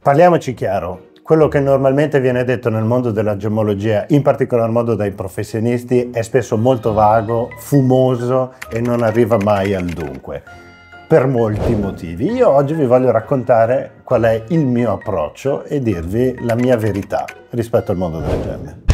Parliamoci chiaro, quello che normalmente viene detto nel mondo della gemologia, in particolar modo dai professionisti, è spesso molto vago, fumoso e non arriva mai al dunque. Per molti motivi. Io oggi vi voglio raccontare qual è il mio approccio e dirvi la mia verità rispetto al mondo delle gemme.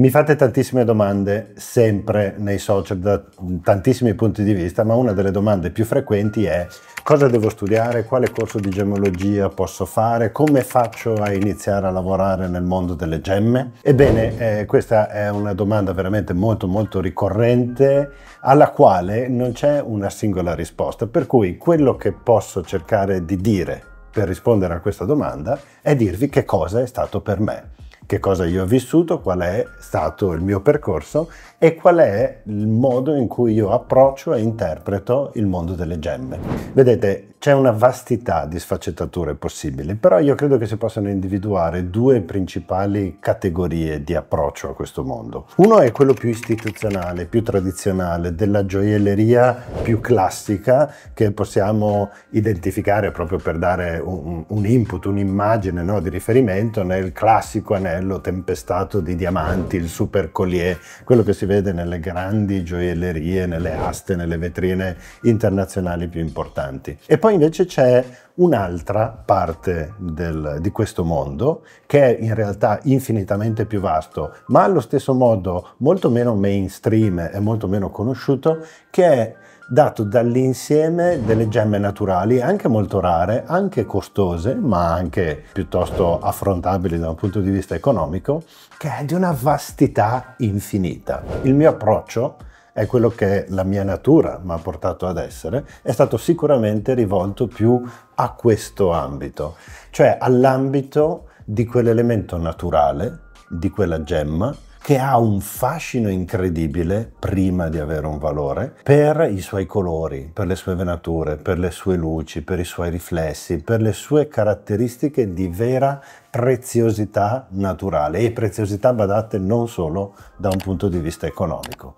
Mi fate tantissime domande sempre nei social da tantissimi punti di vista, ma una delle domande più frequenti è cosa devo studiare, quale corso di gemologia posso fare, come faccio a iniziare a lavorare nel mondo delle gemme. Ebbene, eh, questa è una domanda veramente molto molto ricorrente alla quale non c'è una singola risposta, per cui quello che posso cercare di dire per rispondere a questa domanda è dirvi che cosa è stato per me che cosa io ho vissuto, qual è stato il mio percorso e qual è il modo in cui io approccio e interpreto il mondo delle gemme. Vedete, c'è una vastità di sfaccettature possibili, però io credo che si possano individuare due principali categorie di approccio a questo mondo. Uno è quello più istituzionale, più tradizionale, della gioielleria più classica che possiamo identificare proprio per dare un, un input, un'immagine no, di riferimento nel classico anello tempestato di diamanti, il super collier, quello che si vede nelle grandi gioiellerie, nelle aste, nelle vetrine internazionali più importanti. E poi poi invece c'è un'altra parte del, di questo mondo che è in realtà infinitamente più vasto, ma allo stesso modo molto meno mainstream e molto meno conosciuto, che è dato dall'insieme delle gemme naturali, anche molto rare, anche costose, ma anche piuttosto affrontabili da un punto di vista economico, che è di una vastità infinita. Il mio approccio è quello che la mia natura mi ha portato ad essere, è stato sicuramente rivolto più a questo ambito, cioè all'ambito di quell'elemento naturale, di quella gemma, che ha un fascino incredibile prima di avere un valore per i suoi colori, per le sue venature, per le sue luci, per i suoi riflessi, per le sue caratteristiche di vera preziosità naturale e preziosità badate non solo da un punto di vista economico.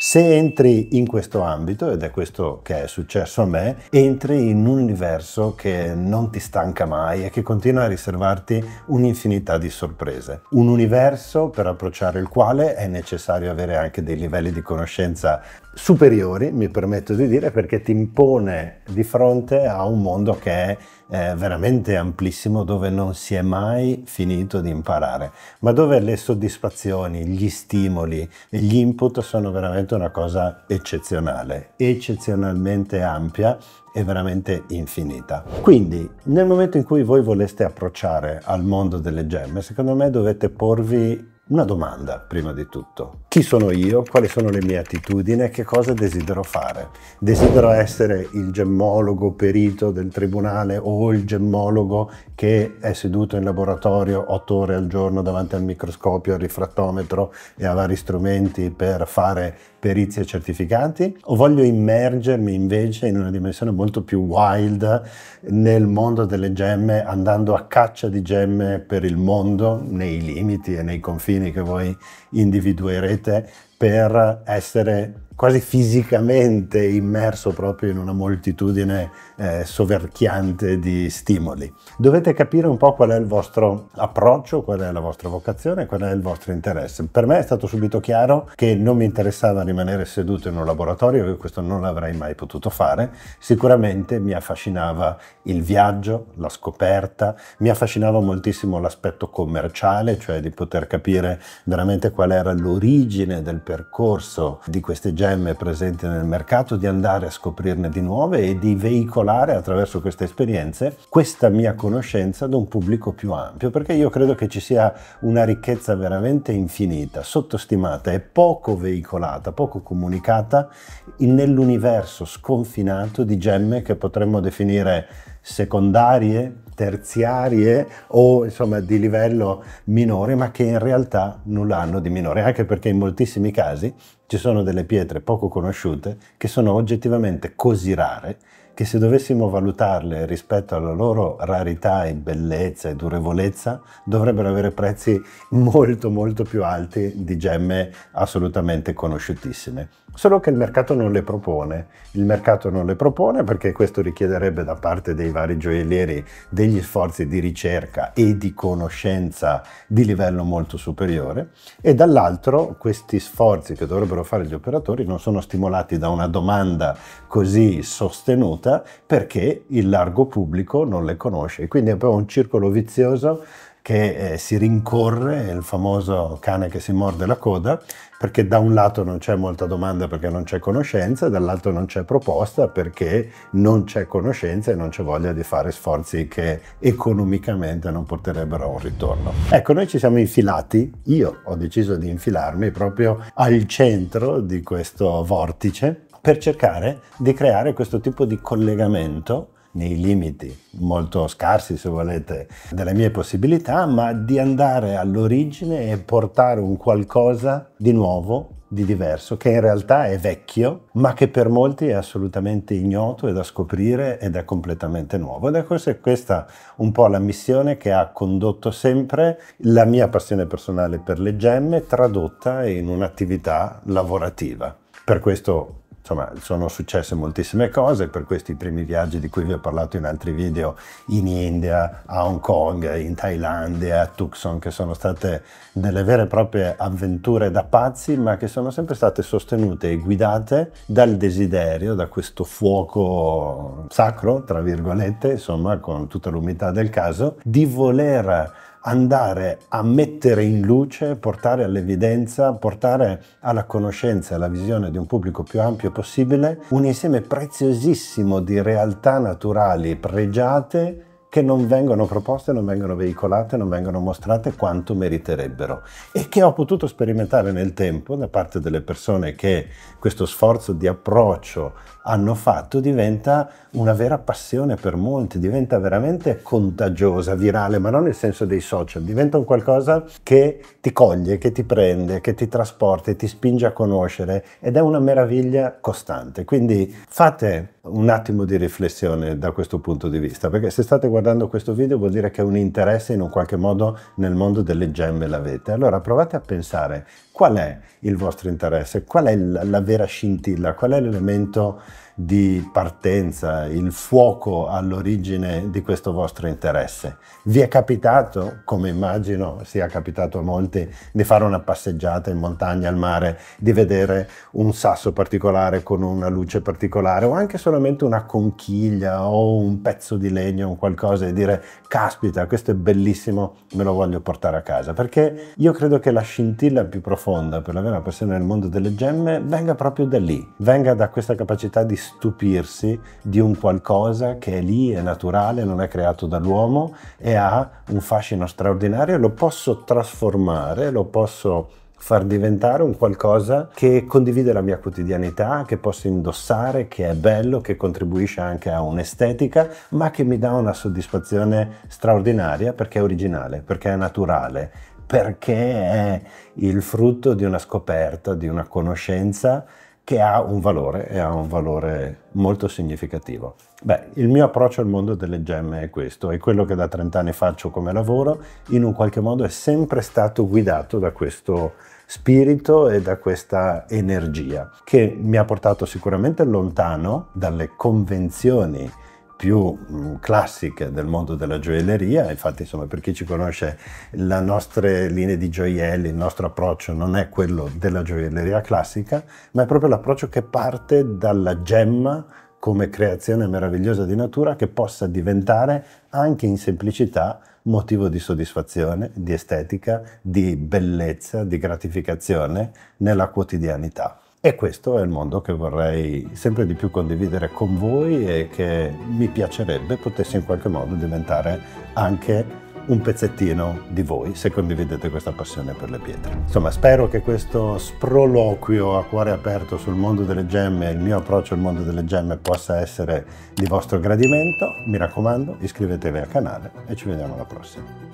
Se entri in questo ambito, ed è questo che è successo a me, entri in un universo che non ti stanca mai e che continua a riservarti un'infinità di sorprese. Un universo per approcciare il quale è necessario avere anche dei livelli di conoscenza superiori, mi permetto di dire, perché ti impone di fronte a un mondo che è eh, veramente amplissimo, dove non si è mai finito di imparare, ma dove le soddisfazioni, gli stimoli e gli input sono veramente una cosa eccezionale, eccezionalmente ampia e veramente infinita. Quindi, nel momento in cui voi voleste approcciare al mondo delle gemme, secondo me dovete porvi una domanda, prima di tutto. Chi sono io? Quali sono le mie attitudini? Che cosa desidero fare? Desidero essere il gemmologo perito del tribunale o il gemmologo che è seduto in laboratorio otto ore al giorno davanti al microscopio, al rifrattometro e a vari strumenti per fare perizie certificanti? O voglio immergermi invece in una dimensione molto più wild nel mondo delle gemme, andando a caccia di gemme per il mondo, nei limiti e nei confini? bambini che voi individuerete per essere quasi fisicamente immerso proprio in una moltitudine eh, soverchiante di stimoli. Dovete capire un po' qual è il vostro approccio, qual è la vostra vocazione, qual è il vostro interesse. Per me è stato subito chiaro che non mi interessava rimanere seduto in un laboratorio, questo non l'avrei mai potuto fare. Sicuramente mi affascinava il viaggio, la scoperta, mi affascinava moltissimo l'aspetto commerciale, cioè di poter capire veramente qual era l'origine del percorso di queste gemme presenti nel mercato, di andare a scoprirne di nuove e di veicolare attraverso queste esperienze questa mia conoscenza ad un pubblico più ampio, perché io credo che ci sia una ricchezza veramente infinita, sottostimata e poco veicolata, poco comunicata nell'universo sconfinato di gemme che potremmo definire secondarie, terziarie o insomma di livello minore, ma che in realtà nulla hanno di minore, anche perché in moltissimi casi ci sono delle pietre poco conosciute che sono oggettivamente così rare che se dovessimo valutarle rispetto alla loro rarità e bellezza e durevolezza, dovrebbero avere prezzi molto molto più alti di gemme assolutamente conosciutissime. Solo che il mercato non le propone. Il mercato non le propone perché questo richiederebbe da parte dei vari gioiellieri degli sforzi di ricerca e di conoscenza di livello molto superiore e dall'altro questi sforzi che dovrebbero fare gli operatori non sono stimolati da una domanda così sostenuta vita perché il largo pubblico non le conosce. Quindi è proprio un circolo vizioso che eh, si rincorre, il famoso cane che si morde la coda, perché da un lato non c'è molta domanda perché non c'è conoscenza, dall'altro non c'è proposta perché non c'è conoscenza e non c'è voglia di fare sforzi che economicamente non porterebbero a un ritorno. Ecco, noi ci siamo infilati, io ho deciso di infilarmi proprio al centro di questo vortice per cercare di creare questo tipo di collegamento nei limiti molto scarsi, se volete, delle mie possibilità, ma di andare all'origine e portare un qualcosa di nuovo, di diverso, che in realtà è vecchio, ma che per molti è assolutamente ignoto e da scoprire ed è completamente nuovo. Ed è forse questa un po' la missione che ha condotto sempre la mia passione personale per le gemme tradotta in un'attività lavorativa. Per questo insomma sono successe moltissime cose per questi primi viaggi di cui vi ho parlato in altri video in India, a Hong Kong, in Thailandia, a Tucson che sono state delle vere e proprie avventure da pazzi ma che sono sempre state sostenute e guidate dal desiderio, da questo fuoco sacro tra virgolette insomma con tutta l'umiltà del caso di voler andare a mettere in luce, portare all'evidenza, portare alla conoscenza e alla visione di un pubblico più ampio possibile un insieme preziosissimo di realtà naturali pregiate che non vengono proposte, non vengono veicolate, non vengono mostrate quanto meriterebbero e che ho potuto sperimentare nel tempo da parte delle persone che questo sforzo di approccio hanno fatto diventa una vera passione per molti, diventa veramente contagiosa, virale, ma non nel senso dei social, diventa un qualcosa che ti coglie, che ti prende, che ti trasporta, ti spinge a conoscere ed è una meraviglia costante. Quindi fate un attimo di riflessione da questo punto di vista, perché se state guardando questo video vuol dire che un interesse in un qualche modo nel mondo delle gemme l'avete. Allora provate a pensare qual è il vostro interesse, qual è la, la vera scintilla, qual è l'elemento di partenza, il fuoco all'origine di questo vostro interesse. Vi è capitato, come immagino sia capitato a molti, di fare una passeggiata in montagna, al mare, di vedere un sasso particolare con una luce particolare o anche solamente una conchiglia o un pezzo di legno o qualcosa e dire caspita, questo è bellissimo, me lo voglio portare a casa. Perché io credo che la scintilla più profonda per la vera passione nel mondo delle gemme venga proprio da lì, venga da questa capacità di stupirsi di un qualcosa che è lì, è naturale, non è creato dall'uomo e ha un fascino straordinario, lo posso trasformare, lo posso far diventare un qualcosa che condivide la mia quotidianità, che posso indossare, che è bello, che contribuisce anche a un'estetica, ma che mi dà una soddisfazione straordinaria perché è originale, perché è naturale, perché è il frutto di una scoperta, di una conoscenza che ha un valore e ha un valore molto significativo. Beh, il mio approccio al mondo delle gemme è questo, è quello che da 30 anni faccio come lavoro, in un qualche modo è sempre stato guidato da questo spirito e da questa energia che mi ha portato sicuramente lontano dalle convenzioni più mm, classiche del mondo della gioielleria, infatti insomma per chi ci conosce le nostre linee di gioielli, il nostro approccio non è quello della gioielleria classica, ma è proprio l'approccio che parte dalla gemma come creazione meravigliosa di natura che possa diventare anche in semplicità motivo di soddisfazione, di estetica, di bellezza, di gratificazione nella quotidianità. E questo è il mondo che vorrei sempre di più condividere con voi e che mi piacerebbe potesse in qualche modo diventare anche un pezzettino di voi se condividete questa passione per le pietre. Insomma, spero che questo sproloquio a cuore aperto sul mondo delle gemme, e il mio approccio al mondo delle gemme possa essere di vostro gradimento. Mi raccomando, iscrivetevi al canale e ci vediamo alla prossima.